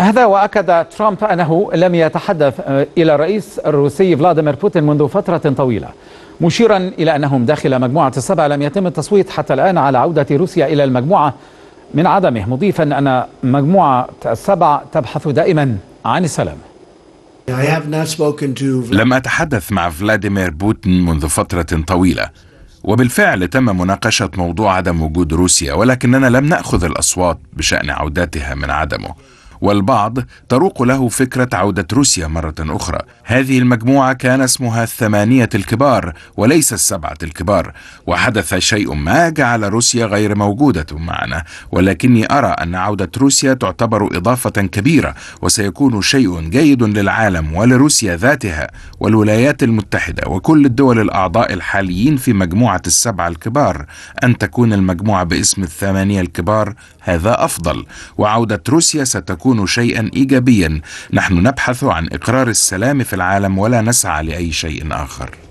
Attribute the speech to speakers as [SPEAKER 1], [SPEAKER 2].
[SPEAKER 1] هذا وأكد ترامب أنه لم يتحدث آه، إلى الرئيس الروسي فلاديمير بوتين منذ فترة طويلة مشيرا إلى أنهم داخل مجموعة السبع لم يتم التصويت حتى الآن على عودة روسيا إلى المجموعة من عدمه مضيفا أن مجموعة السبع تبحث دائما عن السلام
[SPEAKER 2] لم أتحدث مع فلاديمير بوتين منذ فترة طويلة وبالفعل تم مناقشة موضوع عدم وجود روسيا ولكننا لم نأخذ الأصوات بشأن عودتها من عدمه والبعض تروق له فكرة عودة روسيا مرة أخرى هذه المجموعة كان اسمها الثمانية الكبار وليس السبعة الكبار وحدث شيء ما جعل روسيا غير موجودة معنا ولكني أرى أن عودة روسيا تعتبر إضافة كبيرة وسيكون شيء جيد للعالم ولروسيا ذاتها والولايات المتحدة وكل الدول الأعضاء الحاليين في مجموعة السبعة الكبار أن تكون المجموعة باسم الثمانية الكبار هذا أفضل وعودة روسيا ستكون يكون شيئا ايجابيا نحن نبحث عن اقرار السلام في العالم ولا نسعى لاي شيء اخر